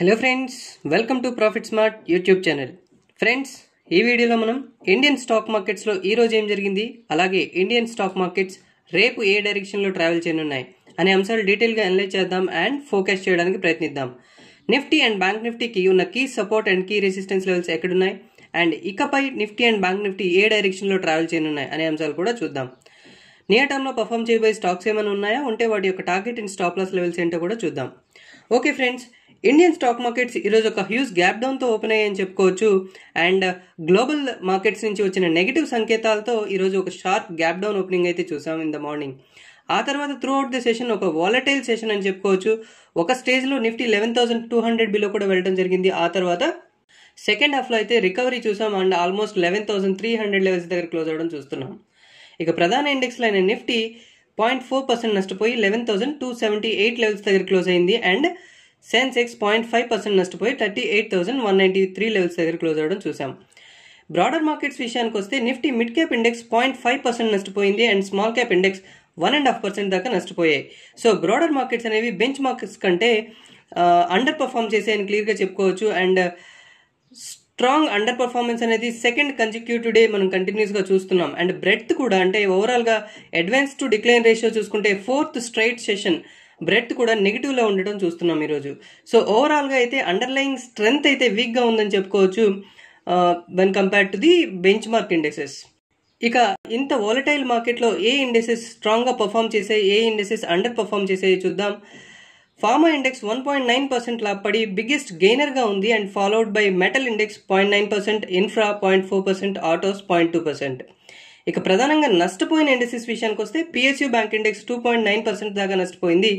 hello friends welcome to profit smart YouTube channel friends ఈ వీడియోలో మనం ఇండియన్ స్టాక్ మార్కెట్స్లో ఈరోజు ఏం జరిగింది అలాగే ఇండియన్ స్టాక్ మార్కెట్స్ రేపు ఏ డైరెక్షన్లో ట్రావెల్ చేయనున్నాయి అనే అంశాలు డీటెయిల్గా అనలైజ్ చేద్దాం అండ్ ఫోకస్ చేయడానికి ప్రయత్నిద్దాం నిఫ్టీ అండ్ బ్యాంక్ నిఫ్టీకి ఉన్న key support and key resistance levels ఎక్కడున్నాయి అండ్ ఇకపై నిఫ్టీ అండ్ బ్యాంక్ నిఫ్టీ ఏ డైరెక్షన్లో ట్రావెల్ చేయనున్నాయి అనే అంశాలు కూడా చూద్దాం నియర్ టర్మ్లో పర్ఫామ్ చేయబోయే స్టాక్స్ ఏమైనా ఉన్నాయా ఉంటే వాటి యొక్క target and stop loss levels ఏంటో కూడా చూద్దాం okay friends Indian stock markets ఈరోజు ఒక హ్యూజ్ గ్యాప్ డౌన్తో ఓపెన్ అయ్యాయని చెప్పుకోవచ్చు అండ్ గ్లోబల్ మార్కెట్స్ నుంచి వచ్చిన నెగిటివ్ సంకేతాలతో ఈరోజు ఒక షార్ప్ గ్యాప్ డౌన్ ఓపెనింగ్ అయితే చూసాం ఇన్ ద మార్నింగ్ ఆ తర్వాత త్రూ అవుట్ ది సెషన్ ఒక వాలటైల్ సెషన్ అని చెప్పుకోవచ్చు ఒక స్టేజ్లో Nifty eleven thousand two hundred below కూడా వెళ్ళడం జరిగింది ఆ తర్వాత సెకండ్ హాఫ్లో అయితే రికవరీ చూసాం and almost eleven thousand three hundred levels దగ్గర క్లోజ్ అవ్వడం చూస్తున్నాం ఇక ప్రధాన ఇండెక్స్లో అయిన నిఫ్టీ పాయింట్ ఫోర్ పర్సెంట్ నష్టపోయి eleven thousand two seventy eight levels దగ్గర క్లోజ్ అయింది and Sensex point five percent నష్టపోయి thirty eight thousand one ninety three levels దగ్గర క్లోజ్ అవ్వడం చూసాం బ్రాడర్ మార్కెట్స్ విషయానికి వస్తే Nifty mid cap index point five percent నష్టపోయింది and small cap index one and half percent దాకా నష్టపోయాయి సో బ్రాడర్ మార్కెట్స్ అనేవి బెంచ్ మార్కెట్స్ కంటే అండర్ పర్ఫామ్ చేసాయని క్లియర్గా చెప్పుకోవచ్చు అండ్ స్ట్రాంగ్ అండర్ పర్ఫార్మెన్స్ అనేది సెకండ్ కన్సిక్యూటివ్ డే మనం కంటిన్యూస్గా చూస్తున్నాం అండ్ బ్రెడ్త్ కూడా అంటే ఓవరాల్గా అడ్వాన్స్ టు డిక్లైన్ రేషియో చూసుకుంటే ఫోర్త్ స్ట్రైట్ సెషన్ బ్రెత్ కూడా నెగిటివ్లో ఉండటం చూస్తున్నాం ఈరోజు సో ఓవరాల్గా అయితే అండర్లయింగ్ స్ట్రెంగ్త్ అయితే వీక్గా ఉందని చెప్పుకోవచ్చు when compare to the benchmark indexes ఇక ఇంత వాలటైల్ మార్కెట్లో ఏ ఇండెక్సెస్ స్ట్రాంగ్గా పర్ఫామ్ చేసాయి ఏ ఇండెక్సెస్ అండర్ పర్ఫామ్ చేసాయి చూద్దాం pharma index one point nine percent లాభపడి బిగ్గెస్ట్ గెయినర్గా ఉంది and followed by metal index point nine percent infra point four percent autos point two percent ఇక ప్రధానంగా నష్టపోయిన ఇండస్ట్రీస్ విషయానికి వస్తే PSU bank index two point nine percent దాకా నష్టపోయింది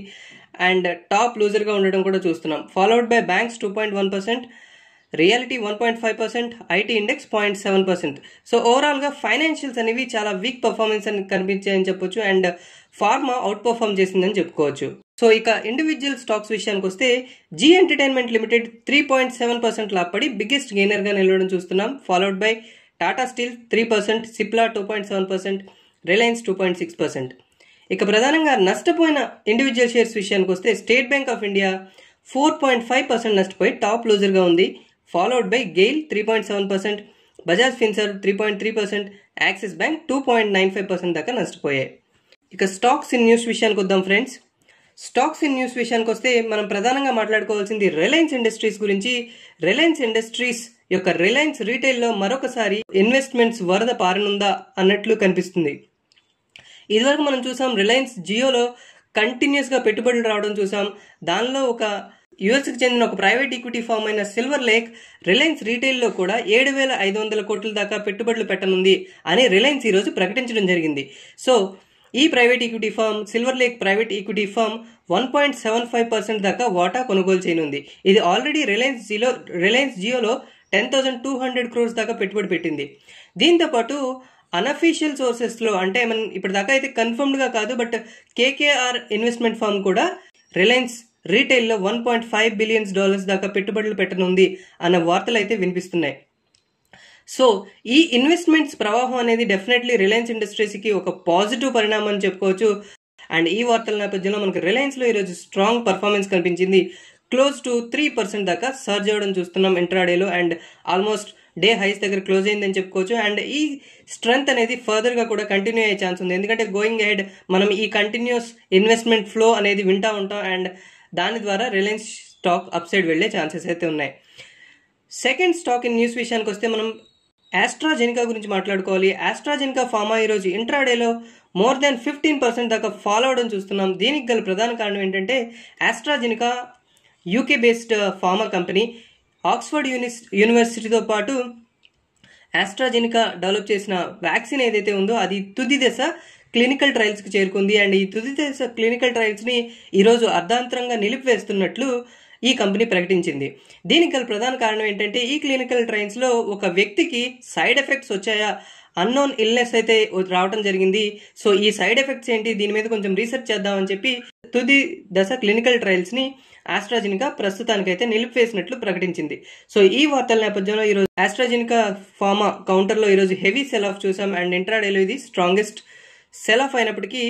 అండ్ టాప్ లూజర్గా ఉండడం కూడా చూస్తున్నాం followed by banks two point one percent realty one point five percent IT index point seven percent so ఓవరాల్గా ఫైనాన్షియల్స్ అనేవి చాలా వీక్ పర్ఫార్మెన్స్ అని కనిపించాయని చెప్పొచ్చు అండ్ ఫార్మా అవుట్ పర్ఫామ్ చేసిందని చెప్పుకోవచ్చు సో ఇక ఇండివిజువల్ స్టాక్స్ విషయానికి వస్తే Zee entertainment limited three point seven percent లాపడి బిగ్గెస్ట్ గెయినర్గా నిలవడం చూస్తున్నాం followed by Tata steel three percent Cipla two point seven percent Reliance two point six percent ఇక ప్రధానంగా నష్టపోయిన ఇండివిజువల్ షేర్స్ విషయానికి వస్తే state bank of India four point five percent నష్టపోయి టాప్ లూజర్గా ఉంది followed by GAIL three point seven percent Bajaj Finserv three point three percent Axis bank two point nine five percent దాకా నష్టపోయాయి ఇక స్టాక్స్ ఇన్ న్యూస్ విషయానికి వద్దాం ఫ్రెండ్స్ స్టాక్స్ ఇన్ న్యూస్ విషయానికి వస్తే మనం ప్రధానంగా మాట్లాడుకోవాల్సింది రిలయన్స్ ఇండస్ట్రీస్ గురించి రిలయన్స్ ఇండస్ట్రీస్ యొక్క రిలయన్స్ రీటైల్లో మరొకసారి ఇన్వెస్ట్మెంట్స్ వరద పారనుందా అన్నట్లు కనిపిస్తుంది ఇదివరకు మనం చూసాం రిలయన్స్ జియోలో కంటిన్యూస్గా పెట్టుబడులు రావడం చూసాం దానిలో ఒక యుఎస్కి చెందిన ఒక ప్రైవేట్ ఈక్విటీ ఫామ్ అయిన సిల్వర్ లేక్ రిలయన్స్ రీటైల్లో కూడా ఏడు వేల ఐదు వందల కోట్ల దాకా పెట్టుబడులు పెట్టనుంది అని రిలయన్స్ ఈరోజు ప్రకటించడం జరిగింది సో ఈ private equity firm silver lake private equity firm one point seven five percent దాకా వాటా కొనుగోలు చేయనుంది ఇది ఆల్రెడీ రిలయన్స్ జియో రిలయన్స్ జియోలో ten thousand two hundred crores దాకా పెట్టుబడి పెట్టింది దీంతోపాటు అన్అఫీషియల్ సోర్సెస్లో అంటే మనం ఇప్పటిదాకా అయితే కన్ఫర్మ్డ్గా కాదు బట్ కేకేఆర్ ఇన్వెస్ట్మెంట్ ఫామ్ కూడా రిలయన్స్ రీటైల్లో one point five billions dollars దాకా పెట్టుబడులు పెట్టనుంది అన్న వార్తలు అయితే వినిపిస్తున్నాయి సో ఈ ఇన్వెస్ట్మెంట్స్ ప్రవాహం అనేది డెఫినెట్లీ రిలయన్స్ ఇండస్ట్రీస్కి ఒక పాజిటివ్ పరిణామం చెప్పుకోవచ్చు అండ్ ఈ వార్తల నేపథ్యంలో మనకు రిలయన్స్లో ఈరోజు స్ట్రాంగ్ పర్ఫార్మెన్స్ కనిపించింది క్లోజ్ టు త్రీ పర్సెంట్ దాకా సర్జ్ అవ్వడం చూస్తున్నాం ఇంట్రాడేలో అండ్ ఆల్మోస్ట్ డే హైస్ దగ్గర క్లోజ్ అయిందని చెప్పుకోవచ్చు అండ్ ఈ స్ట్రెంగ్త్ అనేది ఫర్దర్గా కూడా కంటిన్యూ అయ్యే ఛాన్స్ ఉంది ఎందుకంటే గోయింగ్ హెడ్ మనం ఈ కంటిన్యూస్ ఇన్వెస్ట్మెంట్ ఫ్లో అనేది వింటూ ఉంటాం అండ్ దాని ద్వారా రిలయన్స్ స్టాక్ అప్ సైడ్ వెళ్ళే ఛాన్సెస్ అయితే ఉన్నాయి సెకండ్ స్టాక్ ఇన్ న్యూస్ విషయానికి వస్తే మనం ఆస్ట్రాజెనికా గురించి మాట్లాడుకోవాలి ఆస్ట్రాజెనికా ఫార్మా ఈరోజు ఇంట్రాడేలో మోర్ దాన్ ఫిఫ్టీన్ పర్సెంట్ దాకా ఫాలో అవడం చూస్తున్నాం దీనికి గల ప్రధాన కారణం ఏంటంటే AstraZeneca UK based pharma company Oxford యూనిస్ యూనివర్సిటీతో పాటు ఆస్ట్రాజెనికా డెవలప్ చేసిన వ్యాక్సిన్ ఏదైతే ఉందో అది తుది దశ క్లినికల్ ట్రయల్స్కి చేరుకుంది అండ్ ఈ తుది దశ క్లినికల్ ట్రయల్స్ని ఈరోజు అర్ధాంతరంగా నిలిపివేస్తున్నట్లు ఈ కంపెనీ ప్రకటించింది దీనికి గల ప్రధాన కారణం ఏంటంటే ఈ క్లినికల్ ట్రయల్స్లో ఒక వ్యక్తికి సైడ్ ఎఫెక్ట్స్ వచ్చాయా అన్నోన్ ఇల్నెస్ అయితే రావడం జరిగింది సో ఈ సైడ్ ఎఫెక్ట్స్ ఏంటి దీని మీద కొంచెం రీసెర్చ్ చేద్దామని చెప్పి తుది దశ క్లినికల్ ట్రయల్స్ని ఆస్ట్రాజినికా ప్రస్తుతానికైతే నిలిపివేసినట్లు ప్రకటించింది సో ఈ వార్తల నేపథ్యంలో ఈరోజు ఆస్ట్రాజినికా ఫార్మా కౌంటర్లో ఈరోజు హెవీ సెల్ ఆఫ్ చూసాం అండ్ ఇంట్రాడేలో ఇది స్ట్రాంగెస్ట్ సెల్ ఆఫ్ అయినప్పటికీ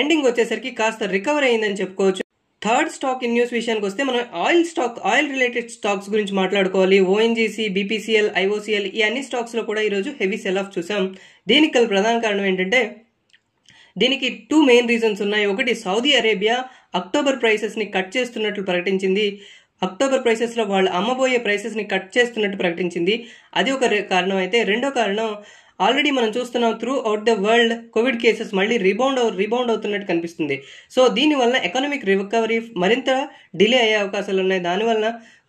ఎండింగ్ వచ్చేసరికి కాస్త రికవర్ అయిందని చెప్పుకోవచ్చు థర్డ్ స్టాక్ ఇన్ న్యూస్ విషయానికి వస్తే మనం oil stock oil related stocks గురించి మాట్లాడుకోవాలి ఓఎన్జీసీ బీపీసీఎల్ ఐఓసీఎల్ ఈ అన్ని స్టాక్స్లో కూడా ఈరోజు హెవీ సెల్ ఆఫ్ చూసాం దీనికి ప్రధాన కారణం ఏంటంటే దీనికి టూ మెయిన్ రీజన్స్ ఉన్నాయి ఒకటి సౌదీ అరేబియా అక్టోబర్ ప్రైసెస్ని కట్ చేస్తున్నట్లు ప్రకటించింది అక్టోబర్ ప్రైసెస్లో వాళ్ళు అమ్మబోయే ప్రైసెస్ని కట్ చేస్తున్నట్టు ప్రకటించింది అది ఒక కారణం అయితే రెండో కారణం ఆల్రెడీ మనం చూస్తున్నాం throughout the world covid cases మళ్ళీ రిబౌండ్ రిబౌండ్ అవుతున్నట్టు కనిపిస్తుంది సో దీనివల్ల ఎకనామిక్ రికవరీ మరింత డిలే అయ్యే అవకాశాలు ఉన్నాయి దానివల్ల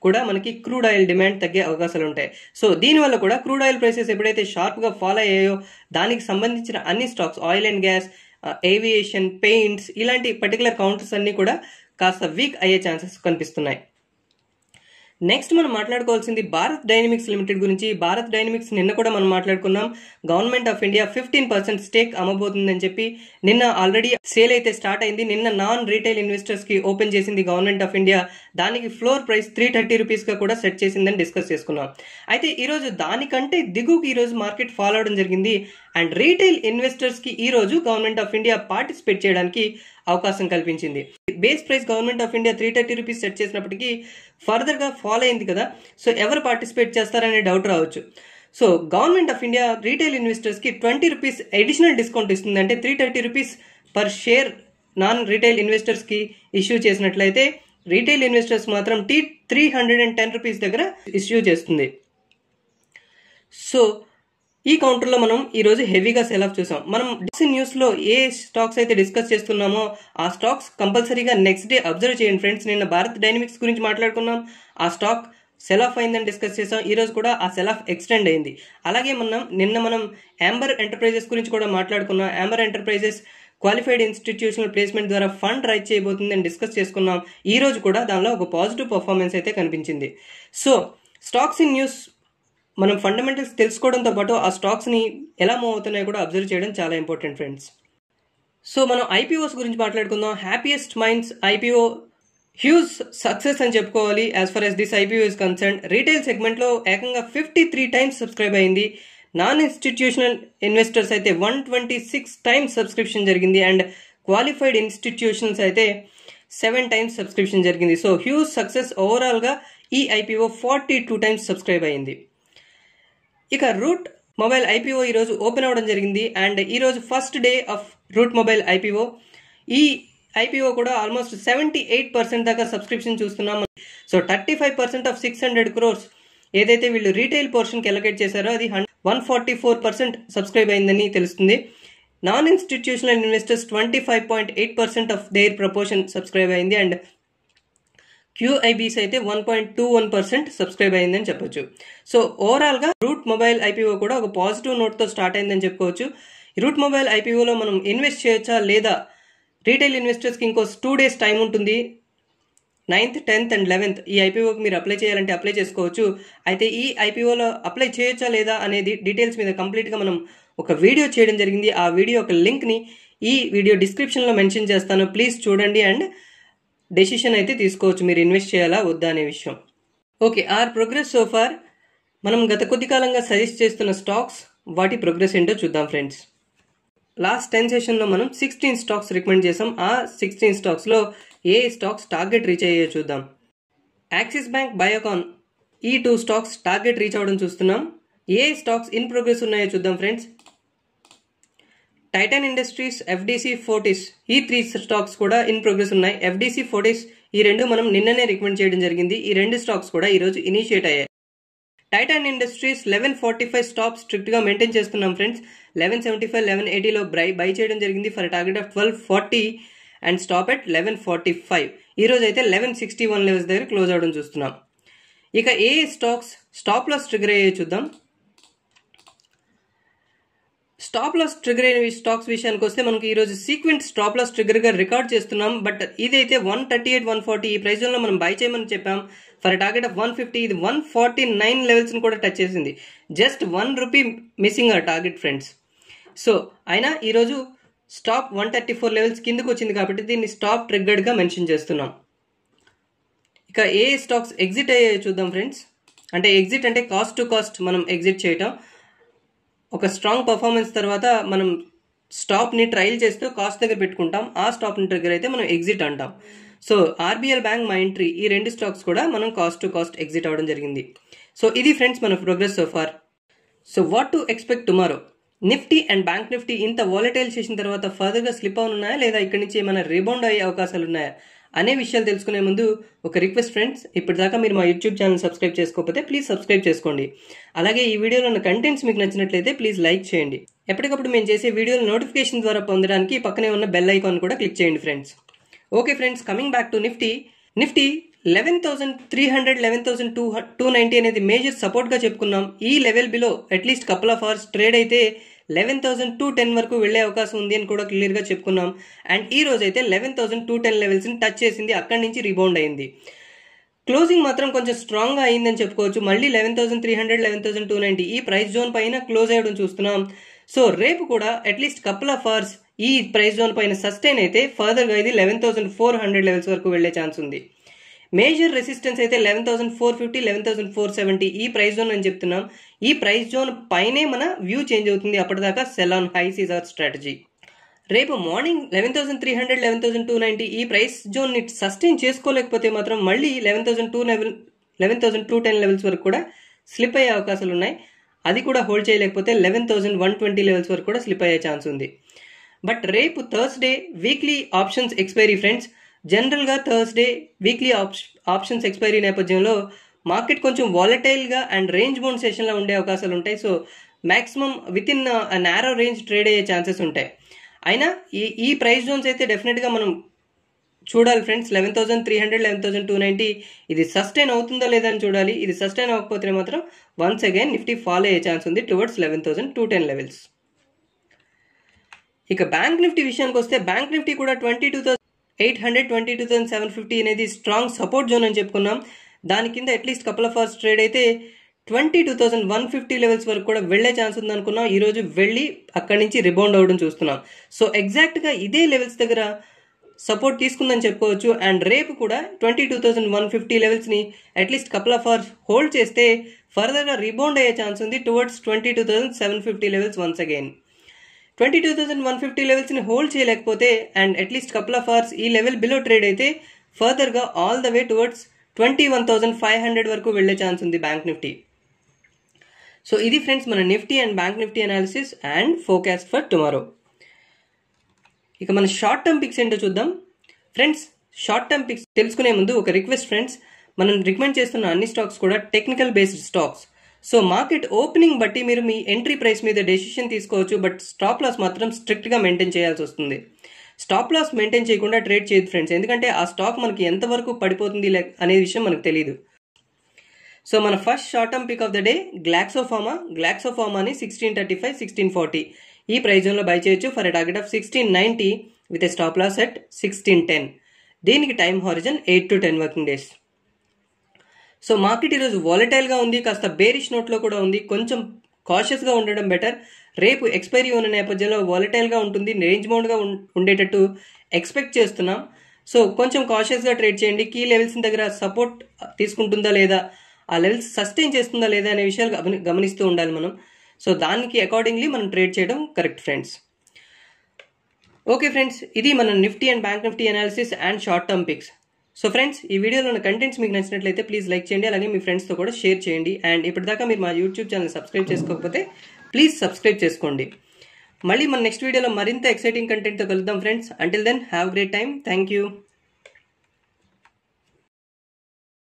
కూడా మనకి క్రూడ్ ఆయిల్ డిమాండ్ తగ్గే అవకాశాలు ఉంటాయి సో దీనివల్ల కూడా క్రూడ్ ఆయిల్ ప్రైసెస్ ఎప్పుడైతే షార్ప్గా ఫాలో అయ్యాయో దానికి సంబంధించిన అన్ని stocks oil and gas aviation paints ఇలాంటి పర్టికులర్ కౌంటర్స్ అన్నీ కూడా కాస్త వీక్ అయ్యే ఛాన్సెస్ కనిపిస్తున్నాయి నెక్స్ట్ మనం మాట్లాడుకోవాల్సింది భారత్ డైనమిక్స్ లిమిటెడ్ గురించి భారత్ డైనమిక్స్ నిన్న కూడా మనం మాట్లాడుకున్నాం government of India fifteen percent stake అమ్మబోతుందని చెప్పి నిన్న ఆల్రెడీ సేల్ అయితే స్టార్ట్ అయింది నిన్న నాన్ రీటైల్ ఇన్వెస్టర్స్ కి ఓపెన్ చేసింది గవర్నమెంట్ ఆఫ్ ఇండియా దానికి floor price three thirty rupees గా కూడా సెట్ చేసిందని డిస్కస్ చేసుకున్నాం అయితే ఈరోజు దానికంటే దిగుకు ఈరోజు మార్కెట్ ఫాలో అవడం జరిగింది అండ్ రీటైల్ ఇన్వెస్టర్స్ కి ఈరోజు గవర్నమెంట్ ఆఫ్ ఇండియా పార్టిసిపేట్ చేయడానికి అవకాశం కల్పించింది base price government of India three thirty rupees set చేసినప్పటికీ ఫర్దర్గా ఫాలో అయింది కదా సో ఎవరు పార్టిసిపేట్ చేస్తారనే డౌట్ రావచ్చు so government of India retail ఇన్వెస్టర్స్కి ట్వంటీ రూపీస్ అడిషనల్ డిస్కౌంట్ ఇస్తుంది అంటే three thirty rupees per share non retail ఇన్వెస్టర్స్కి ఇష్యూ చేసినట్లయితే రీటైల్ ఇన్వెస్టర్స్ మాత్రం టీ three hundred and ten rupees దగ్గర ఇష్యూ చేస్తుంది సో ఈ కౌంటర్లో మనం ఈరోజు హెవీగా సెల్ ఆఫ్ చూసాం మనం న్యూస్ న్యూస్లో ఏ స్టాక్స్ అయితే డిస్కస్ చేస్తున్నామో ఆ స్టాక్స్ కంపల్సరీగా నెక్స్ట్ డే అబ్జర్వ్ చేయండి ఫ్రెండ్స్ నిన్న భారత్ డైనమిక్స్ గురించి మాట్లాడుకున్నాం ఆ స్టాక్ సెల్ ఆఫ్ అయిందని డిస్కస్ చేసాం ఈరోజు కూడా ఆ సెల్ ఆఫ్ ఎక్స్టెండ్ అయింది అలాగే మనం నిన్న మనం యాంబర్ ఎంటర్ప్రైజెస్ గురించి కూడా మాట్లాడుకున్నాం amber enterprises qualified institutional placement ద్వారా ఫండ్ రైజ్ చేయబోతుందని డిస్కస్ చేసుకున్నాం ఈ రోజు కూడా దానిలో ఒక పాజిటివ్ పర్ఫార్మెన్స్ అయితే కనిపించింది సో స్టాక్స్ ఇన్ న్యూస్ మనం ఫండమెంటల్స్ తెలుసుకోవడంతో పాటు ఆ స్టాక్స్ని ఎలా మూవ్ అవుతున్నాయో కూడా అబ్జర్వ్ చేయడం చాలా ఇంపార్టెంట్ ఫ్రెండ్స్ సో మనం ఐపీఓస్ గురించి మాట్లాడుకుందాం happiest minds IPO huge success అని చెప్పుకోవాలి as far as this IPO is concern retail సెగ్మెంట్లో ఏకంగా ఫిఫ్టీ త్రీ టైమ్స్ సబ్స్క్రైబ్ అయింది నాన్ ఇన్స్టిట్యూషనల్ ఇన్వెస్టర్స్ అయితే one twenty six times subscription జరిగింది అండ్ క్వాలిఫైడ్ ఇన్స్టిట్యూషన్స్ అయితే సెవెన్ టైమ్స్ సబ్స్క్రిప్షన్ జరిగింది so huge success ఓవరాల్గా ఈ IPO forty two times subscribe అయింది ఇక రూట్ మొబైల్ ఐపీఓ ఈరోజు ఓపెన్ అవ్వడం జరిగింది అండ్ ఈరోజు first day of route mobile IPO ఈ ఐపీఓ కూడా ఆల్మోస్ట్ సెవెంటీ ఎయిట్ పర్సెంట్ దాకా సబ్స్క్రిప్షన్ చూస్తున్నాం so thirty five percent of six hundred crores ఏదైతే వీళ్ళు రీటైల్ పోర్షన్కి ఎలకేట్ చేశారో అది one forty four percent subscribe అయిందని తెలుస్తుంది non institutional investors twenty five point eight percent of their proportion subscribe అయింది అండ్ క్యూఐబీస్ అయితే one point two one percent subscribe అయిందని చెప్పొచ్చు సో ఓవరాల్గా రూట్ మొబైల్ ఐపీఓ కూడా ఒక పాజిటివ్ నోట్తో స్టార్ట్ అయిందని చెప్పుకోవచ్చు రూట్ మొబైల్ ఐపీఓలో మనం ఇన్వెస్ట్ చేయొచ్చా లేదా రీటైల్ ఇన్వెస్టర్స్కి ఇంకో టూ డేస్ టైం ఉంటుంది నైన్త్ టెన్త్ అండ్ లెవెన్త్ ఈ ఐపీఓకి మీరు అప్లై చేయాలంటే అప్లై చేసుకోవచ్చు అయితే ఈ ఐపీఓలో అప్లై చేయొచ్చా లేదా అనేది డీటెయిల్స్ మీద కంప్లీట్గా మనం ఒక వీడియో చేయడం జరిగింది ఆ వీడియో ఒక లింక్ని ఈ వీడియో డిస్క్రిప్షన్లో మెన్షన్ చేస్తాను ప్లీజ్ చూడండి అండ్ డెసిషన్ అయితే తీసుకోవచ్చు మీరు ఇన్వెస్ట్ చేయాలా వద్దా అనే విషయం okay or progress so far మనం గత కొద్ది కాలంగా సజెస్ట్ చేస్తున్న స్టాక్స్ వాటి ప్రోగ్రెస్ ఏంటో చూద్దాం ఫ్రెండ్స్ లాస్ట్ టెన్ సెషన్లో మనం సిక్స్టీన్ స్టాక్స్ రికమెండ్ చేసాం ఆ సిక్స్టీన్ స్టాక్స్లో ఏ స్టాక్స్ టార్గెట్ రీచ్ అయ్యో చూద్దాం యాక్సిస్ బ్యాంక్ బయోకాన్ ఈ టూ స్టాక్స్ టార్గెట్ రీచ్ అవ్వడం చూస్తున్నాం ఏ స్టాక్స్ ఇన్ ప్రోగ్రెస్ ఉన్నాయో చూద్దాం friends Titan Industries FDC Fortis ఈ త్రీ స్టాక్స్ కూడా ఇన్ ప్రోగ్రెస్ ఉన్నాయి ఎఫ్డీసీ ఫోర్టీస్ ఈ రెండు మనం నిన్ననే రికమెండ్ చేయడం జరిగింది ఈ రెండు స్టాక్స్ కూడా ఈరోజు ఇనిషియేట్ అయ్యాయి Titan Industries eleven forty five stop స్ట్రిక్ట్గా మెయింటైన్ చేస్తున్నాం friends eleven seventy five eleven ఎయిటీలో బై బై చేయడం జరిగింది for target of twelve forty and stop at eleven forty five ఈ రోజు అయితే లెవెన్ సిక్స్టీ వన్ లెవెల్స్ దగ్గర క్లోజ్ అవడం చూస్తున్నాం ఇక ఏ స్టాక్స్ స్టాప్ లాస్ ట్రిగర్ అయ్యే చూద్దాం స్టాప్ లాస్ ట్రిగర్ అయిన స్టాక్స్ విషయానికి వస్తే మనకి ఈరోజు సీక్వెంట్ స్టాప్ లాస్ గా రికార్డ్ చేస్తున్నాం బట్ ఇదైతే one thirty eight one forty ఈ ప్రైజ్లో మనం బై చేయమని చెప్పాం for target of one fifty ఇది వన్ ఫార్టీ నైన్ లెవెల్స్ని కూడా టచ్ చేసింది జస్ట్ వన్ రూపీ మిస్సింగ్ ఆ టార్గెట్ ఫ్రెండ్స్ సో అయినా ఈరోజు stop one thirty four levels కిందకు వచ్చింది కాబట్టి దీన్ని స్టాప్ గా మెన్షన్ చేస్తున్నాం ఇక ఏ స్టాక్స్ ఎగ్జిట్ అయ్యాయో చూద్దాం ఫ్రెండ్స్ అంటే ఎగ్జిట్ అంటే కాస్ట్ టు కాస్ట్ మనం ఎగ్జిట్ చేయటం ఒక స్ట్రాంగ్ పర్ఫార్మెన్స్ తర్వాత మనం స్టాప్ని ట్రైల్ చేస్తూ కాస్ట్ దగ్గర పెట్టుకుంటాం ఆ స్టాప్ని దగ్గర అయితే మనం ఎగ్జిట్ అంటాం సో ఆర్బీఎల్ బ్యాంక్ మా ఎంట్రీ ఈ రెండు స్టాక్స్ కూడా మనం కాస్ట్ టు కాస్ట్ ఎగ్జిట్ అవ్వడం జరిగింది సో ఇది ఫ్రెండ్స్ మన progress so far so what to expect tomorrow Nifty and bank Nifty ఇంత వాలటైల్ చేసిన తర్వాత ఫర్దర్గా స్లిప్ అవునున్నాయా లేదా ఇక్కడి నుంచి ఏమైనా రిబౌండ్ అయ్యే అవకాశాలు ఉన్నాయా అనే విషయాలు తెలుసుకునే ముందు ఒక రిక్వెస్ట్ ఫ్రెండ్స్ ఇప్పటిదాకా మీరు మా యూట్యూబ్ ఛానల్ సబ్స్క్రైబ్ చేసుకోకపోతే ప్లీజ్ సబ్స్క్రైబ్ చేసుకోండి అలాగే ఈ వీడియోలో ఉన్న కంటెంట్స్ మీకు నచ్చినట్లయితే ప్లీజ్ లైక్ చేయండి ఎప్పటికప్పుడు మేము చేసే వీడియోల నోటిఫికేషన్ ద్వారా పొందడానికి పక్కనే ఉన్న బెల్ ఐకాన్ కూడా క్లిక్ చేయండి friends okay friends coming back to Nifty Nifty eleven thousand three hundred eleven thousand two two ninety అనేది మేజర్ సపోర్ట్గా చెప్పుకున్నాం ఈ level below at least couple of hours trade అయితే లెవెన్ థౌసండ్ టూ టెన్ వరకు వెళ్ళే అవకాశం ఉంది అని కూడా క్లియర్గా చెప్పుకున్నాం అండ్ ఈ రోజు అయితే లెవెన్ థౌసండ్ టూ టెన్ లెవెల్స్ని టచ్ చేసింది అక్కడి నుంచి రిబౌండ్ అయింది క్లోజింగ్ మాత్రం కొంచెం స్ట్రాంగ్గా అయిందని చెప్పుకోవచ్చు మళ్ళీ eleven thousand three hundred eleven thousand two ninety ఈ ప్రైస్ జోన్ పైన క్లోజ్ అయ్యడం చూస్తున్నాం సో రేపు కూడా అట్లీస్ట్ కపుల్ ఆఫ్ అవర్స్ ఈ ప్రైస్ జోన్ పైన సస్టైన్ అయితే ఫర్దర్గా ఇది eleven thousand four hundred levels వరకు వెళ్ళే ఛాన్స్ ఉంది మేజర్ రెసిస్టెన్స్ అయితే eleven thousand four fifty eleven thousand four seventy ఈ ప్రైస్ జోన్ అని చెప్తున్నాం ఈ ప్రైస్ జోన్ పైనే మన వ్యూ చేంజ్ అవుతుంది అప్పటిదాకా sell on high our strategy రేపు morning eleven thousand three hundred eleven thousand two ninety ఈ ప్రైస్ జోన్ని సస్టైన్ చేసుకోలేకపోతే మాత్రం మళ్ళీ eleven thousand two level eleven thousand two ten levels వరకు కూడా స్లిప్ అయ్యే అవకాశాలు ఉన్నాయి అది కూడా హోల్డ్ చేయలేకపోతే eleven thousand one twenty levels వరకు కూడా స్లిప్ అయ్యే ఛాన్స్ ఉంది బట్ రేపు Thursday weekly options expiry friends జనరల్గా థర్స్డే వీక్లీ ఆప్షన్స్ ఎక్స్పైరీ నేపథ్యంలో మార్కెట్ కొంచెం వాలటైల్గా అండ్ రేంజ్ బౌండ్ సెషన్లో ఉండే అవకాశాలు ఉంటాయి so maximum within narrow range trade అయ్యే ఛాన్సెస్ ఉంటాయి అయినా ఈ ఈ ప్రైస్ జోన్స్ అయితే డెఫినెట్గా మనం చూడాలి friends eleven thousand three hundred eleven thousand two ninety ఇది సస్టైన్ అవుతుందా లేదా అని చూడాలి ఇది సస్టైన్ అవ్వకపోతే మాత్రం వన్స్ అగైన్ నిఫ్టీ ఫాలో అయ్యే ఛాన్స్ ఉంది towards eleven thousand two ten levels ఇక బ్యాంక్ నిఫ్టీ విషయానికి వస్తే బ్యాంక్ నిఫ్టీ కూడా twenty two thousand eight hundred twenty two thousand seven fifty అనేది స్ట్రాంగ్ సపోర్ట్ జోన్ అని చెప్పుకున్నాం దాని కింద at least couple of hours trade అయితే twenty two thousand one fifty levels వరకు కూడా వెళ్ళే ఛాన్స్ ఉందనుకున్నాం ఈరోజు వెళ్ళి అక్కడి నుంచి రిబౌండ్ అవ్వడం చూస్తున్నాం సో ఎగ్జాక్ట్గా ఇదే లెవెల్స్ దగ్గర సపోర్ట్ తీసుకుందని చెప్పుకోవచ్చు అండ్ రేపు కూడా twenty two thousand one fifty లెవెల్స్ని at least couple of hours hold చేస్తే ఫర్దర్గా రిబౌండ్ అయ్యే ఛాన్స్ ఉంది towards twenty two thousand seven fifty levels once again twenty two thousand one fifty లెవెల్స్ని హోల్డ్ చేయలేకపోతే and at least couple of hours ఈ level below trade అయితే ఫర్దర్గా all the way towards twenty one thousand five hundred వరకు వెళ్ళే chance ఉంది bank Nifty so ఇది friends మన Nifty and bank Nifty analysis and forecast for tomorrow ఇక మన షార్ట్ టర్మ్ పిక్స్ ఏంటో చూద్దాం ఫ్రెండ్స్ షార్ట్ టర్మ్ పిక్స్ తెలుసుకునే ముందు ఒక రిక్వెస్ట్ ఫ్రెండ్స్ మనం రికమెండ్ చేస్తున్న అన్ని స్టాక్స్ కూడా technical based stocks so market opening బట్టి మీరు మీ ఎంట్రీ ప్రైస్ మీద డెసిషన్ తీసుకోవచ్చు బట్ స్టాప్ లాస్ మాత్రం స్ట్రిక్ట్గా మెయింటైన్ చేయాల్సి వస్తుంది స్టాప్ లాస్ మెయింటైన్ చేయకుండా ట్రేడ్ చేయదు ఫ్రెండ్స్ ఎందుకంటే ఆ స్టాక్ మనకి ఎంతవరకు పడిపోతుంది అనే విషయం మనకు తెలియదు సో మన first short term pick of the day Glaxo Pharma గ్లాక్సోఫామాని sixteen thirty five sixteen forty ఈ ప్రైస్ జోన్లో బై చేయొచ్చు for a target of sixteen ninety with a stop loss at sixteen ten దీనికి time horizon eight to ten working days so market ఈరోజు వాలటైల్గా ఉంది కాస్త bearish నోట్లో కూడా ఉంది కొంచెం కాషియస్గా ఉండడం బెటర్ రేపు ఎక్స్పైరీ ఉన్న నేపథ్యంలో వాలటైల్గా ఉంటుంది రేంజ్ బౌండ్గా ఉండేటట్టు ఎక్స్పెక్ట్ చేస్తున్నాం సో కొంచెం కాషియస్గా ట్రేడ్ చేయండి కీ లెవెల్స్ దగ్గర సపోర్ట్ తీసుకుంటుందా లేదా ఆ లెవెల్స్ సస్టైన్ చేస్తుందా లేదా అనే విషయాలు గమనిస్తూ ఉండాలి మనం సో దానికి అకార్డింగ్లీ మనం ట్రేడ్ చేయడం కరెక్ట్ ఫ్రెండ్స్ ఓకే ఫ్రెండ్స్ ఇది మన Nifty and bank Nifty analysis and short term picks so friends ఈ వీడియోలో ఉన్న కంటెంట్స్ మీకు నచ్చినట్లయితే ప్లీజ్ లైక్ చేయండి అలాగే మీ ఫ్రెండ్స్తో కూడా షేర్ చేయండి అండ్ ఇప్పటిదాకా మీరు మా యూట్యూబ్ ఛానల్ సబ్స్క్రైబ్ చేసుకోకపోతే ప్లీజ్ సబ్స్క్రైబ్ చేసుకోండి మళ్ళీ మన నెక్స్ట్ వీడియోలో మరింత ఎక్సైటింగ్ కంటెంట్తో కలుద్దాం friends until then have great time thank you